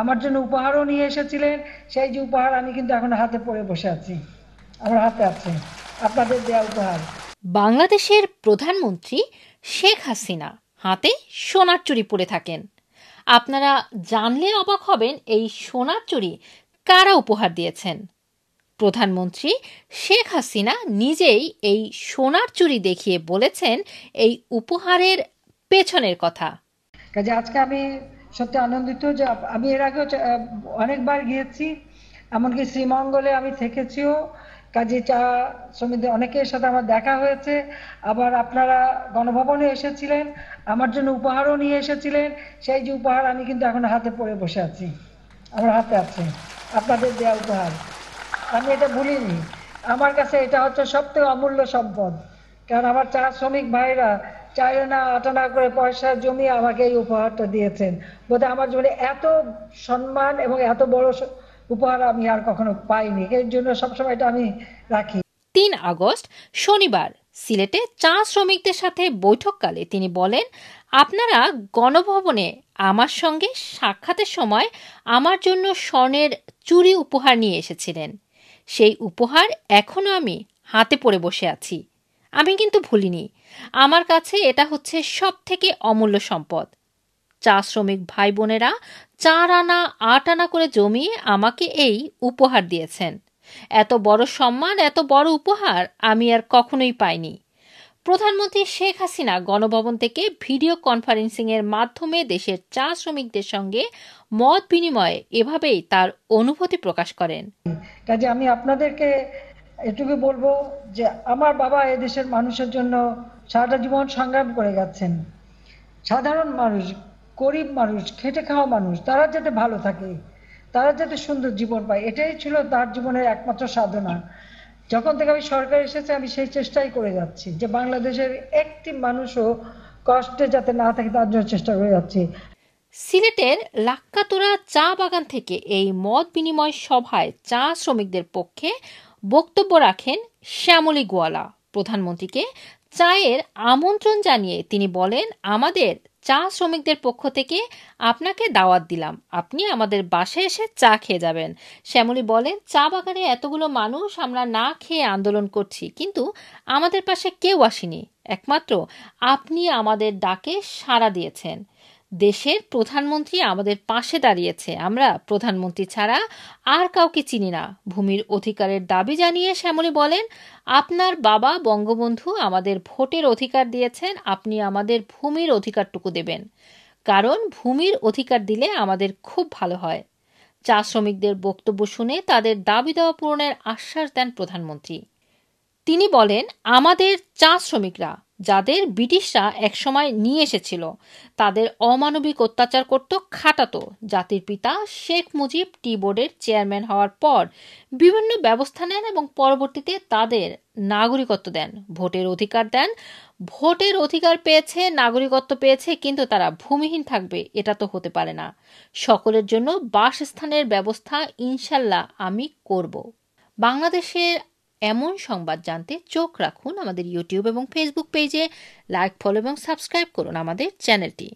আমার জন্য উপহারও নিয়ে এসেছিলেন সেই যে উপহার আমি কিন্তু এখন হাতে পড়ে বসে আছি আমার হাতে আছে আপনাদের দেয়া উপহার বাংলাদেশের প্রধানমন্ত্রী শেখ হাসিনা হাতে সোনার চুরি পরে থাকেন আপনারা জানলে অবাক হবেন এই সোনার চুরি কারা উপহার দিয়েছেন প্রধানমন্ত্রী শেখ হাসিনা নিজেই এই সোনার চুরি দেখিয়ে বলেছেন এই উপহারের পেছনের কথা কাজে আজকে আমি সত্যি আনন্দিত যে আমি এর আগেও অনেকবার গিয়েছি এমনকি শ্রীমঙ্গলে আমি থেকেছিও কাজে চা শ্রমিকদের অনেকের সাথে আমার দেখা হয়েছে আবার আপনারা গণভবনে এসেছিলেন আমার জন্য উপহারও নিয়ে এসেছিলেন সেই যে উপহার আমি কিন্তু এখন হাতে পড়ে বসে আছি আমার হাতে আছে আপনাদের দেয়া উপহার আমি এটা ভুলিনি আমার কাছে এটা হচ্ছে সবথেকে অমূল্য সম্পদ কারণ আমার চা শ্রমিক ভাইরা চায়না আটানা করে পয়সা জমিয়ে আমাকে এই উপহারটা দিয়েছেন বোধহয় আমার জীবনে এত সম্মান এবং এত বড় উপহার আমি আর কখনো পাইনি এর জন্য সবসময় এটা আমি রাখি তিন আগস্ট শনিবার সিলেটে চা শ্রমিকদের সাথে বৈঠককালে তিনি বলেন আপনারা গণভবনে আমার সঙ্গে সাক্ষাতের সময় আমার জন্য স্বর্ণের চুরি উপহার নিয়ে এসেছিলেন সেই উপহার এখনও আমি হাতে পড়ে বসে আছি আমি কিন্তু ভুলিনি আমার কাছে এটা হচ্ছে সব থেকে অমূল্য সম্পদ চা শ্রমিক ভাই বোনেরা চার আনা আট আনা করে জমিয়ে আমাকে এই উপহার দিয়েছেন এত বড় সম্মান এত বড় উপহার আমি আর কখনোই পাইনি প্রধানমন্ত্রী শেখ হাসিনা গণভবন থেকে ভিডিও কনফারেন্সিংয়ের মাধ্যমে দেশের চা শ্রমিকদের সঙ্গে মত বিনিময়ে এভাবেই তার অনুভূতি প্রকাশ করেন কাজে আমি আপনাদেরকে এটুকু বলবো যে আমার বাবা এদেশের মানুষের জন্য সারাটা জীবন সংগ্রাম করে গেছেন সাধারণ মানুষ গরিব মানুষ খেটে খাওয়া মানুষ তারা যাতে ভালো থাকে তারা যাতে সুন্দর জীবন পায় এটাই ছিল তার জীবনের একমাত্র সাধনা যখন থেকে আমি সরকার এসেছে আমি সেই চেষ্টাই করে যাচ্ছি যে বাংলাদেশের একটি মানুষও কষ্টে যাতে না থাকে তার জন্য চেষ্টা করে যাচ্ছি সিলেটের লাক্কাতোরা চা বাগান থেকে এই মত বিনিময় সভায় চা শ্রমিকদের পক্ষে বক্তব্য রাখেন শ্যামলী গোয়ালা প্রধানমন্ত্রীকে চায়ের আমন্ত্রণ জানিয়ে তিনি বলেন আমাদের চা শ্রমিকদের পক্ষ থেকে আপনাকে দাওয়াত দিলাম আপনি আমাদের বাসায় এসে চা খেয়ে যাবেন শ্যামলী বলেন চা বাগানে এতগুলো মানুষ আমরা না খেয়ে আন্দোলন করছি কিন্তু আমাদের পাশে কেউ আসেনি একমাত্র আপনি আমাদের ডাকে সাড়া দিয়েছেন দেশের প্রধানমন্ত্রী আমাদের পাশে দাঁড়িয়েছে আমরা প্রধানমন্ত্রী ছাড়া আর কাউকে চিনি না ভূমির অধিকারের দাবি জানিয়ে শ্যামলী বলেন আপনার বাবা বঙ্গবন্ধু আমাদের ভোটের অধিকার দিয়েছেন আপনি আমাদের ভূমির অধিকারটুকু দেবেন কারণ ভূমির অধিকার দিলে আমাদের খুব ভালো হয় চা শ্রমিকদের বক্তব্য শুনে তাদের দাবি দেওয়া পূরণের আশ্বাস দেন প্রধানমন্ত্রী তিনি বলেন আমাদের চা শ্রমিকরা যাদের ব্রিটিশরা একসময় নিয়ে এসেছিল তাদের অমানবিক অত্যাচার করত খাটাতো জাতির পিতা শেখ মুজিব টি বোর্ডের চেয়ারম্যান হওয়ার পর বিভিন্ন ব্যবস্থা নেন এবং পরবর্তীতে তাদের নাগরিকত্ব দেন ভোটের অধিকার দেন ভোটের অধিকার পেয়েছে নাগরিকত্ব পেয়েছে কিন্তু তারা ভূমিহীন থাকবে এটা তো হতে পারে না সকলের জন্য বাসস্থানের ব্যবস্থা ইনশাল্লাহ আমি করব বাংলাদেশের এমন সংবাদ জানতে চোখ রাখুন আমাদের ইউটিউব এবং ফেসবুক পেজে লাইক ফলো এবং সাবস্ক্রাইব করুন আমাদের চ্যানেলটি